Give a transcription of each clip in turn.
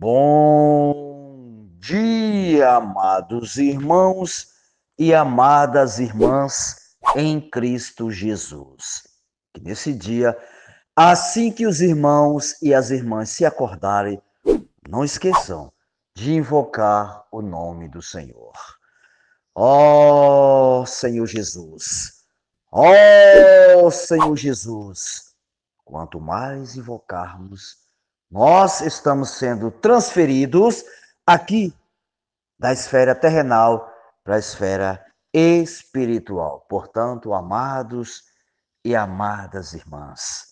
Bom dia, amados irmãos e amadas irmãs em Cristo Jesus. Que nesse dia, assim que os irmãos e as irmãs se acordarem, não esqueçam de invocar o nome do Senhor. Ó oh, Senhor Jesus, ó oh, Senhor Jesus, quanto mais invocarmos, nós estamos sendo transferidos aqui da esfera terrenal para a esfera espiritual. Portanto, amados e amadas irmãs,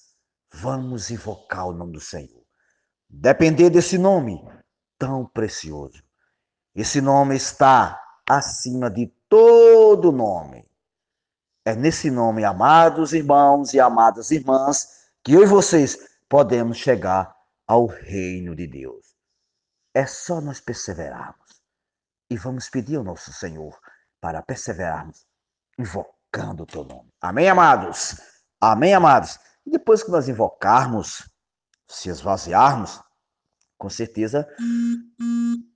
vamos invocar o nome do Senhor. Depender desse nome tão precioso. Esse nome está acima de todo nome. É nesse nome, amados irmãos e amadas irmãs, que eu e vocês podemos chegar ao reino de Deus. É só nós perseverarmos e vamos pedir ao nosso Senhor para perseverarmos, invocando o teu nome. Amém, amados? Amém, amados? E depois que nós invocarmos, se esvaziarmos, com certeza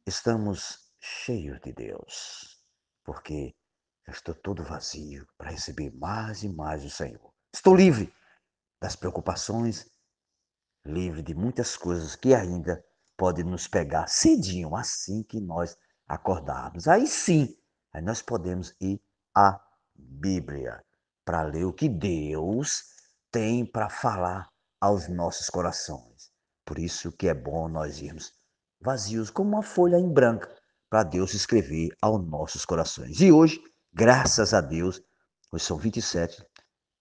estamos cheios de Deus, porque eu estou todo vazio para receber mais e mais o Senhor. Estou livre das preocupações, livre de muitas coisas que ainda podem nos pegar cedinho, assim que nós acordarmos. Aí sim, aí nós podemos ir à Bíblia para ler o que Deus tem para falar aos nossos corações. Por isso que é bom nós irmos vazios como uma folha em branco para Deus escrever aos nossos corações. E hoje, graças a Deus, hoje são 27,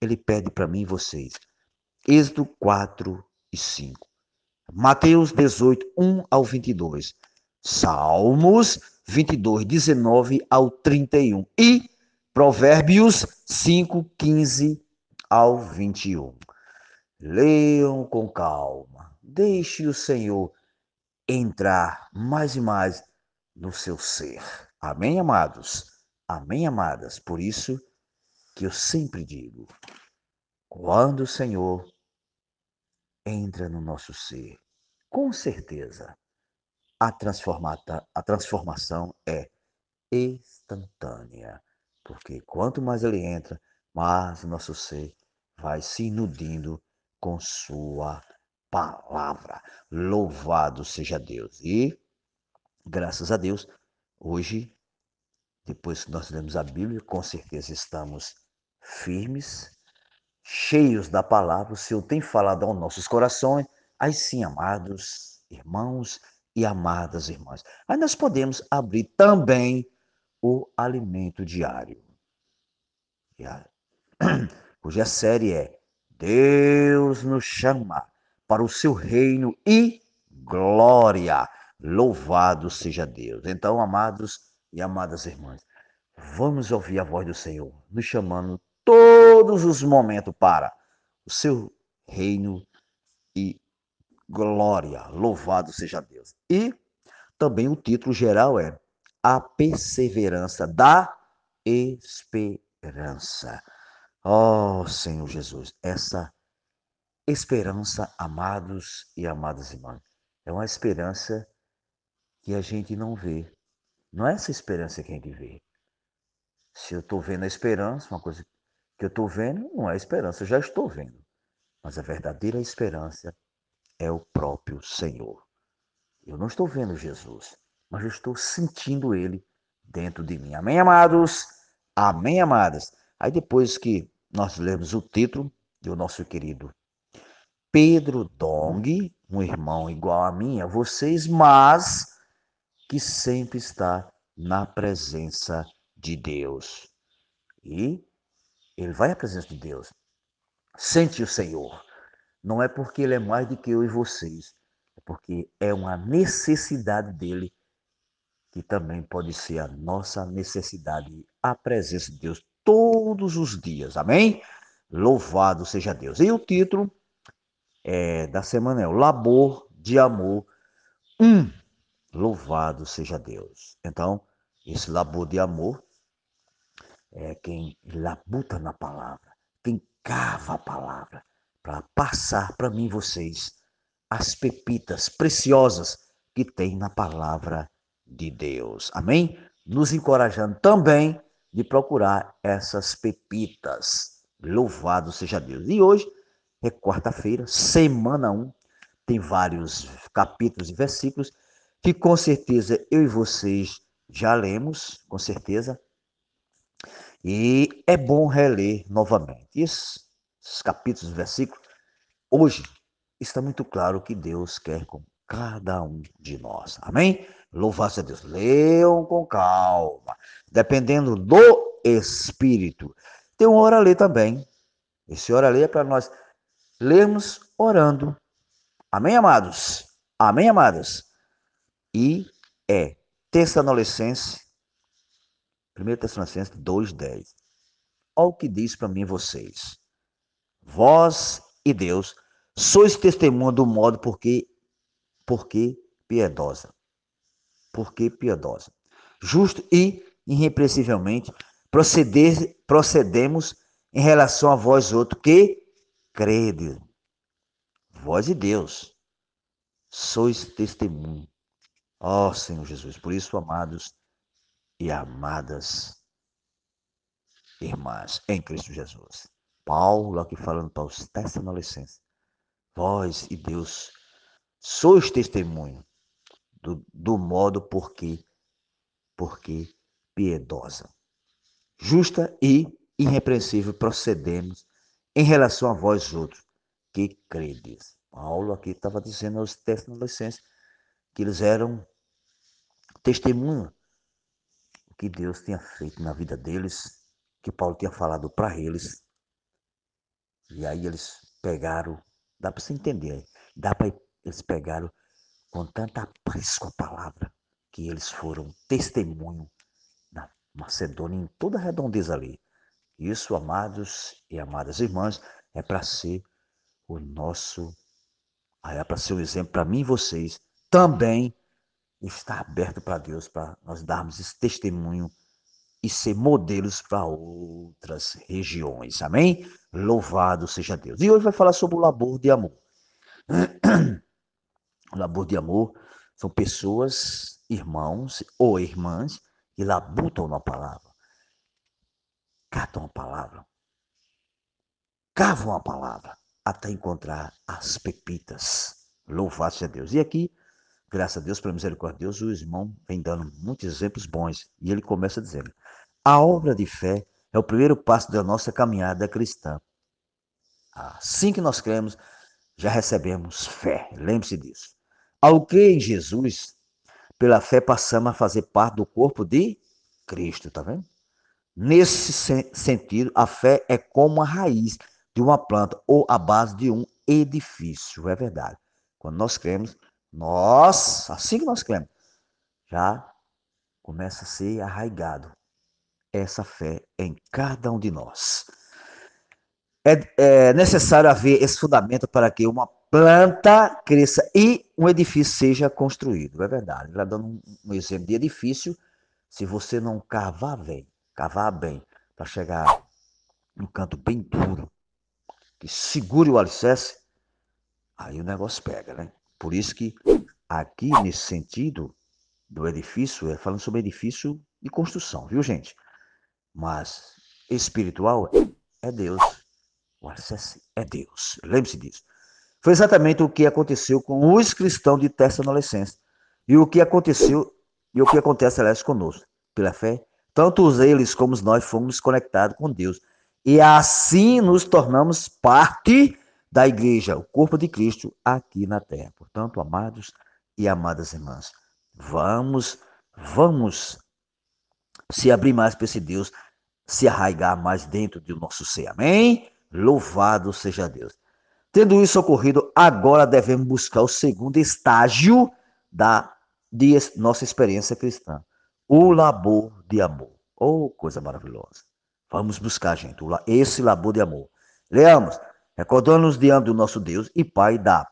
ele pede para mim e vocês. Êxodo 4, e 5. Mateus 18, 1 ao 22. Salmos 22, 19 ao 31. E Provérbios 5, 15 ao 21. Leiam com calma. Deixe o Senhor entrar mais e mais no seu ser. Amém, amados? Amém, amadas? Por isso que eu sempre digo: quando o Senhor entra no nosso ser. Com certeza, a, transformata, a transformação é instantânea, porque quanto mais ele entra, mais nosso ser vai se inundando com sua palavra. Louvado seja Deus. E, graças a Deus, hoje, depois que nós lemos a Bíblia, com certeza estamos firmes cheios da palavra, o Senhor tem falado aos nossos corações, aí sim, amados irmãos e amadas irmãs. Aí nós podemos abrir também o alimento diário. diário. Hoje a série é Deus nos chama para o seu reino e glória. Louvado seja Deus. Então, amados e amadas irmãs, vamos ouvir a voz do Senhor nos chamando todos os momentos para o seu reino e glória. Louvado seja Deus. E também o título geral é A Perseverança da Esperança. Oh, Senhor Jesus, essa esperança, amados e amadas irmãs, é uma esperança que a gente não vê. Não é essa esperança que a gente vê. Se eu estou vendo a esperança, uma coisa que eu estou vendo não é esperança, eu já estou vendo. Mas a verdadeira esperança é o próprio Senhor. Eu não estou vendo Jesus, mas eu estou sentindo Ele dentro de mim. Amém, amados? Amém, amadas? Aí depois que nós lemos o título do nosso querido Pedro Dong, um irmão igual a mim, a vocês, mas que sempre está na presença de Deus. E ele vai à presença de Deus. Sente o Senhor. Não é porque ele é mais do que eu e vocês, é porque é uma necessidade dele que também pode ser a nossa necessidade, a presença de Deus todos os dias. Amém? Louvado seja Deus. E o título é, da semana é o Labor de Amor 1. Louvado seja Deus. Então, esse labor de amor é quem labuta na palavra, quem cava a palavra, para passar para mim vocês as pepitas preciosas que tem na palavra de Deus. Amém? Nos encorajando também de procurar essas pepitas. Louvado seja Deus. E hoje é quarta-feira, semana 1. Tem vários capítulos e versículos que com certeza eu e vocês já lemos, com certeza, e é bom reler novamente. esses, esses capítulos, versículos, hoje está muito claro que Deus quer com cada um de nós. Amém? Louvado seja Deus. Leiam com calma, dependendo do Espírito. Tem um hora ler também. Esse hora ler é para nós lermos orando. Amém, amados? Amém, amadas? E é Texto Adolescência 1 Tessalonicenses 2,10. Olha o que diz para mim vocês. Vós e Deus sois testemunha do modo porque, porque piedosa. Porque piedosa. Justo e irrepreensivelmente proceder, procedemos em relação a vós outro que crede. Vós e Deus sois testemunho. Ó oh, Senhor Jesus, por isso, amados, e amadas irmãs em Cristo Jesus. Paulo aqui falando para os testemunhas Vós e Deus sois testemunho do, do modo porque porque piedosa, justa e irrepreensível procedemos em relação a vós outros que credes. Paulo aqui estava dizendo aos testemunhas que eles eram testemunho que Deus tinha feito na vida deles, que Paulo tinha falado para eles. E aí eles pegaram, dá para você entender, dá para eles pegaram com tanta paz com a palavra que eles foram testemunho na Macedônia em toda a redondeza ali. Isso, amados e amadas irmãs, é para ser o nosso, é para ser um exemplo para mim e vocês também está aberto para Deus, para nós darmos esse testemunho e ser modelos para outras regiões. Amém? Louvado seja Deus. E hoje vai falar sobre o labor de amor. O labor de amor são pessoas, irmãos ou irmãs, que labutam na palavra, catam a palavra, cavam a palavra, até encontrar as pepitas. Louvado seja Deus. E aqui graças a Deus, pela misericórdia de Deus, o irmão vem dando muitos exemplos bons. E ele começa dizendo: a obra de fé é o primeiro passo da nossa caminhada cristã. Assim que nós cremos, já recebemos fé. Lembre-se disso. Ao crer em Jesus, pela fé passamos a fazer parte do corpo de Cristo, tá vendo? Nesse sentido, a fé é como a raiz de uma planta ou a base de um edifício, é verdade. Quando nós cremos, nós, assim que nós cremos, já começa a ser arraigado essa fé em cada um de nós. É, é necessário haver esse fundamento para que uma planta cresça e um edifício seja construído. É verdade. Ele dando um, um exemplo de edifício. Se você não cavar bem, cavar bem, para chegar num canto bem duro, que segure o alicerce, aí o negócio pega, né? Por isso que aqui, nesse sentido do edifício, é falando sobre edifício de construção, viu, gente? Mas espiritual é Deus. O acesso é Deus. Lembre-se disso. Foi exatamente o que aconteceu com os cristãos de adolescência E o que aconteceu e o que acontece, aliás, conosco. Pela fé, tanto eles como nós fomos conectados com Deus. E assim nos tornamos parte da igreja, o corpo de Cristo aqui na terra. Portanto, amados e amadas irmãs, vamos, vamos se abrir mais para esse Deus, se arraigar mais dentro do nosso ser. Amém? Louvado seja Deus. Tendo isso ocorrido, agora devemos buscar o segundo estágio da de nossa experiência cristã, o labor de amor. Oh, coisa maravilhosa. Vamos buscar, gente, esse labor de amor. Leamos Recordando-nos diante do nosso Deus e Pai da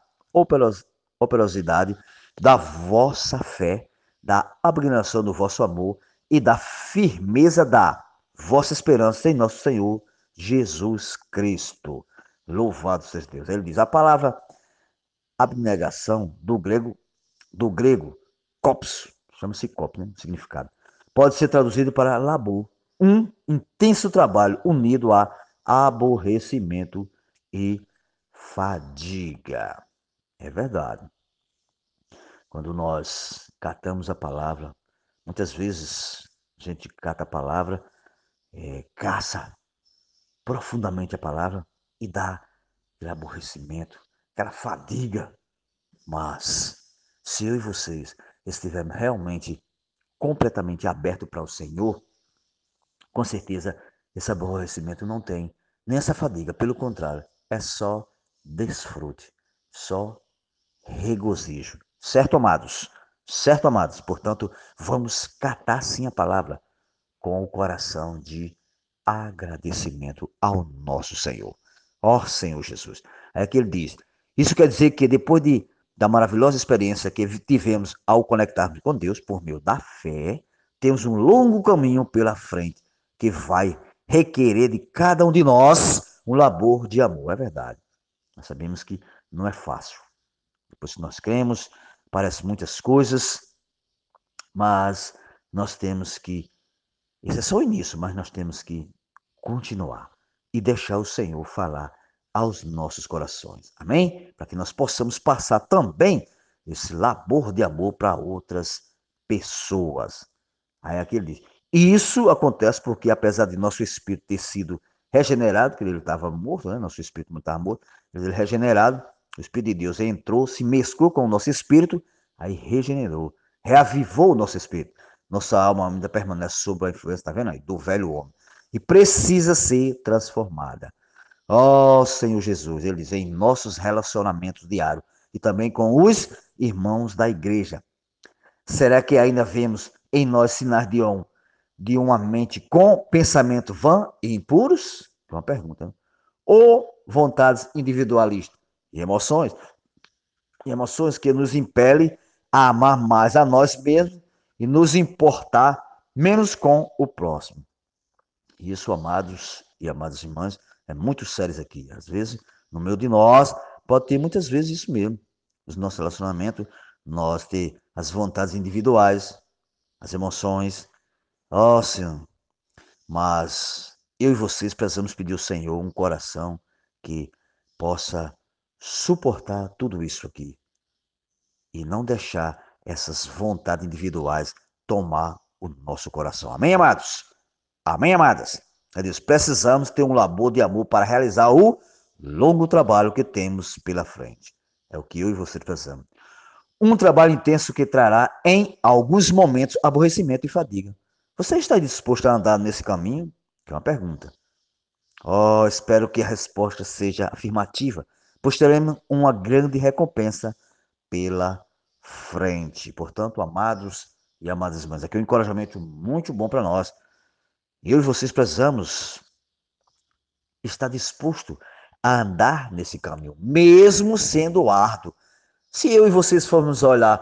operosidade, da vossa fé, da abnegação do vosso amor e da firmeza da vossa esperança em nosso Senhor Jesus Cristo. Louvado seja Deus. Ele diz a palavra abnegação do grego do grego copos, chama-se cop né? Significado. Pode ser traduzido para labor, um intenso trabalho unido a aborrecimento e fadiga. É verdade. Quando nós catamos a palavra, muitas vezes a gente cata a palavra, é, caça profundamente a palavra e dá aquele aborrecimento, aquela fadiga. Mas se eu e vocês estivermos realmente completamente aberto para o Senhor, com certeza esse aborrecimento não tem, nem essa fadiga, pelo contrário, é só desfrute, só regozijo. Certo, amados? Certo, amados? Portanto, vamos catar sim a palavra com o coração de agradecimento ao nosso Senhor. Ó oh, Senhor Jesus. É que ele diz: Isso quer dizer que depois de, da maravilhosa experiência que tivemos ao conectarmos com Deus por meio da fé, temos um longo caminho pela frente que vai requerer de cada um de nós um labor de amor, é verdade. Nós sabemos que não é fácil. Depois que nós cremos, parece muitas coisas, mas nós temos que, esse é só o início, mas nós temos que continuar e deixar o Senhor falar aos nossos corações. Amém? Para que nós possamos passar também esse labor de amor para outras pessoas. Aí aquele é ele E Isso acontece porque, apesar de nosso espírito ter sido regenerado, que ele estava morto, né? nosso espírito não estava morto, mas ele regenerado, o Espírito de Deus entrou, se mesclou com o nosso espírito, aí regenerou, reavivou o nosso espírito. Nossa alma ainda permanece sob a influência, tá vendo aí, do velho homem. E precisa ser transformada. Ó oh, Senhor Jesus, ele diz, em nossos relacionamentos diários e também com os irmãos da igreja. Será que ainda vemos em nós sinais de honra? de uma mente com pensamento vã e impuros? uma pergunta. Né? Ou vontades individualistas e emoções? E emoções que nos impelem a amar mais a nós mesmos e nos importar menos com o próximo. Isso, amados e amadas irmãs, é muito sério aqui. Às vezes, no meio de nós, pode ter muitas vezes isso mesmo. Os nossos relacionamentos, nós ter as vontades individuais, as emoções, Ó oh, Senhor, mas eu e vocês precisamos pedir ao Senhor um coração que possa suportar tudo isso aqui e não deixar essas vontades individuais tomar o nosso coração. Amém, amados? Amém, amadas? É disso. Precisamos ter um labor de amor para realizar o longo trabalho que temos pela frente. É o que eu e você precisamos. Um trabalho intenso que trará, em alguns momentos, aborrecimento e fadiga. Você está disposto a andar nesse caminho? Que é uma pergunta. Oh, espero que a resposta seja afirmativa, pois teremos uma grande recompensa pela frente. Portanto, amados e amadas irmãs, aqui é um encorajamento muito bom para nós. Eu e vocês precisamos estar disposto a andar nesse caminho, mesmo sendo árduo. Se eu e vocês formos olhar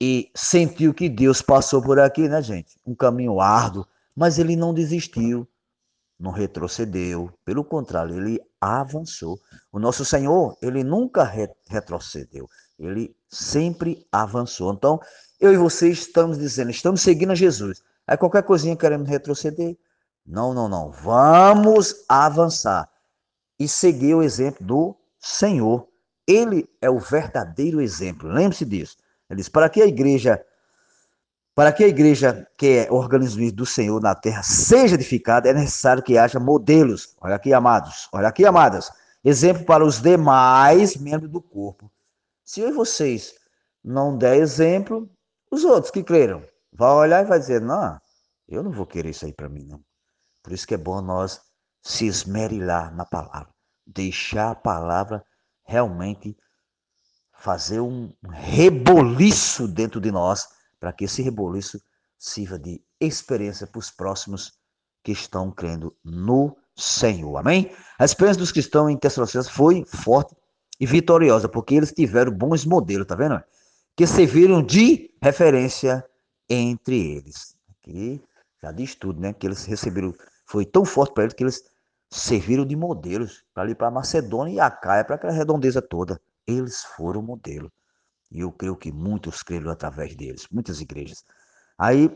e sentiu que Deus passou por aqui, né, gente? Um caminho árduo, mas ele não desistiu, não retrocedeu. Pelo contrário, ele avançou. O nosso Senhor, ele nunca re retrocedeu, ele sempre avançou. Então, eu e você estamos dizendo, estamos seguindo a Jesus. Aí é qualquer coisinha queremos retroceder. Não, não, não. Vamos avançar e seguir o exemplo do Senhor. Ele é o verdadeiro exemplo. Lembre-se disso diz: Para que a igreja, para que a igreja, que é organismo do Senhor na terra, seja edificada, é necessário que haja modelos. Olha aqui, amados, olha aqui, amadas. Exemplo para os demais membros do corpo. Se eu e vocês não der exemplo, os outros que creram vão olhar e vai dizer: Não, eu não vou querer isso aí para mim, não. Por isso que é bom nós se esmerilhar na palavra, deixar a palavra realmente fazer um reboliço dentro de nós, para que esse reboliço sirva de experiência para os próximos que estão crendo no Senhor. Amém? A experiência dos cristãos em Tessalonicenses foi forte e vitoriosa, porque eles tiveram bons modelos, tá vendo? Que serviram de referência entre eles. Aqui já diz tudo, né? Que eles receberam, foi tão forte para eles que eles serviram de modelos para ali para Macedônia e Acaia, para aquela redondeza toda. Eles foram o modelo. E eu creio que muitos creram através deles, muitas igrejas. Aí,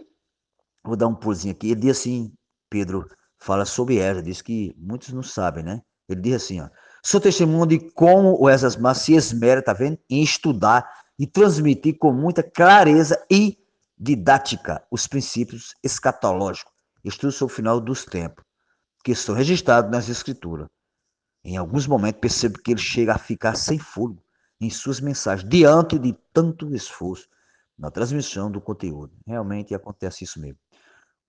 vou dar um pulinho aqui. Ele diz assim, Pedro fala sobre Esdras, diz que muitos não sabem, né? Ele diz assim, ó. Sou testemunho de como o Esdras se esmera, tá vendo? Em estudar e transmitir com muita clareza e didática os princípios escatológicos, estudos sobre o final dos tempos, que estão registrados nas Escrituras. Em alguns momentos percebo que ele chega a ficar sem fôlego em suas mensagens, diante de tanto esforço na transmissão do conteúdo. Realmente acontece isso mesmo.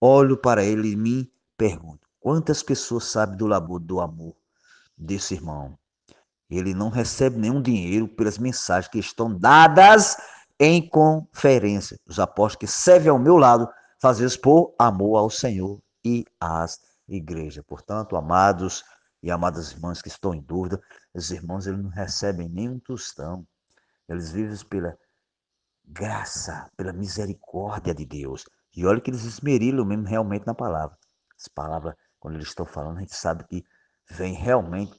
Olho para ele e me pergunto: quantas pessoas sabem do labor do amor desse irmão? Ele não recebe nenhum dinheiro pelas mensagens que estão dadas em conferência. Os apóstolos que servem ao meu lado, fazem los por amor ao Senhor e às igrejas. Portanto, amados, e amadas irmãs que estão em dúvida, os irmãos eles não recebem nenhum tostão. Eles vivem pela graça, pela misericórdia de Deus. E olha que eles esmerilam mesmo realmente na palavra. as palavras quando eles estão falando, a gente sabe que vem realmente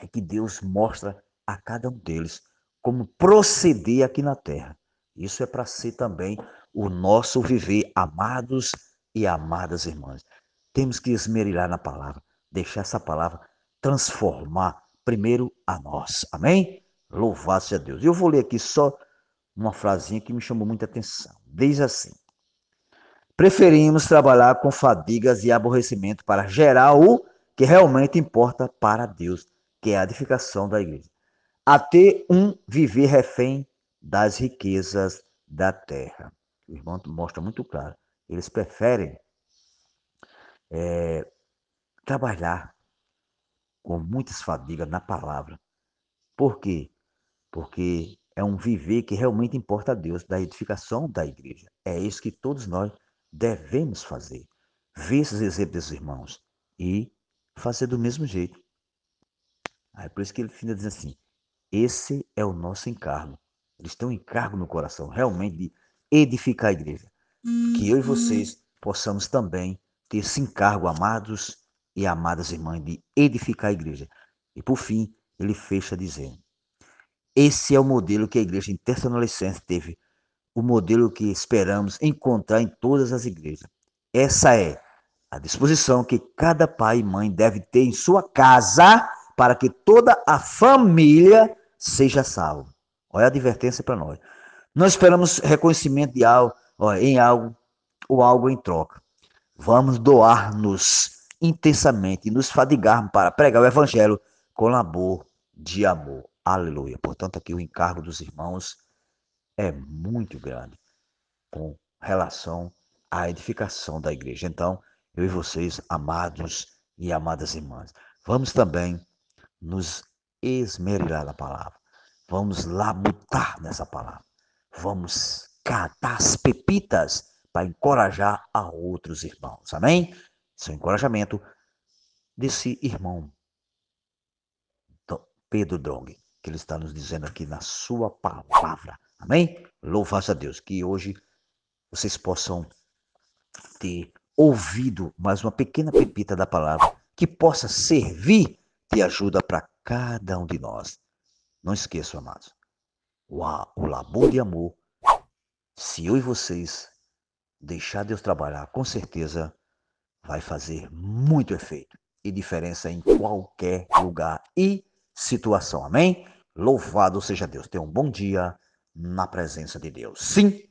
é que Deus mostra a cada um deles como proceder aqui na terra. Isso é para ser também o nosso viver, amados e amadas irmãs. Temos que esmerilar na palavra deixar essa palavra transformar primeiro a nós. Amém? Louvado seja Deus. Eu vou ler aqui só uma frasinha que me chamou muita atenção. Diz assim: Preferimos trabalhar com fadigas e aborrecimento para gerar o que realmente importa para Deus, que é a edificação da igreja, a ter um viver refém das riquezas da terra. O irmão mostra muito claro. Eles preferem é, trabalhar com muitas fadigas na palavra. Por quê? Porque é um viver que realmente importa a Deus, da edificação da igreja. É isso que todos nós devemos fazer. Ver esses exemplos dos irmãos e fazer do mesmo jeito. Aí por isso que ele finaliza dizendo assim: esse é o nosso encargo. Eles têm um encargo no coração, realmente, de edificar a igreja. Que eu e vocês uhum. possamos também ter esse encargo, amados e amadas irmãs de edificar a igreja. E por fim, ele fecha dizendo: Esse é o modelo que a igreja internacionalista teve, o modelo que esperamos encontrar em todas as igrejas. Essa é a disposição que cada pai e mãe deve ter em sua casa para que toda a família seja salva. Olha a advertência para nós. Não esperamos reconhecimento de algo, ó, em algo ou algo em troca. Vamos doar-nos intensamente e nos fadigarmos para pregar o evangelho com labor de amor. Aleluia. Portanto, aqui o encargo dos irmãos é muito grande com relação à edificação da igreja. Então, eu e vocês, amados e amadas irmãs, vamos também nos esmerilhar na palavra. Vamos labutar nessa palavra. Vamos catar as pepitas para encorajar a outros irmãos. Amém? seu encorajamento desse irmão Pedro Drong, que ele está nos dizendo aqui na sua palavra. Amém? Louvado a Deus, que hoje vocês possam ter ouvido mais uma pequena pepita da palavra que possa servir de ajuda para cada um de nós. Não esqueçam, amados, o, o labor de amor, se eu e vocês deixar Deus trabalhar, com certeza vai fazer muito efeito e diferença em qualquer lugar e situação. Amém? Louvado seja Deus. Tenha um bom dia na presença de Deus. Sim.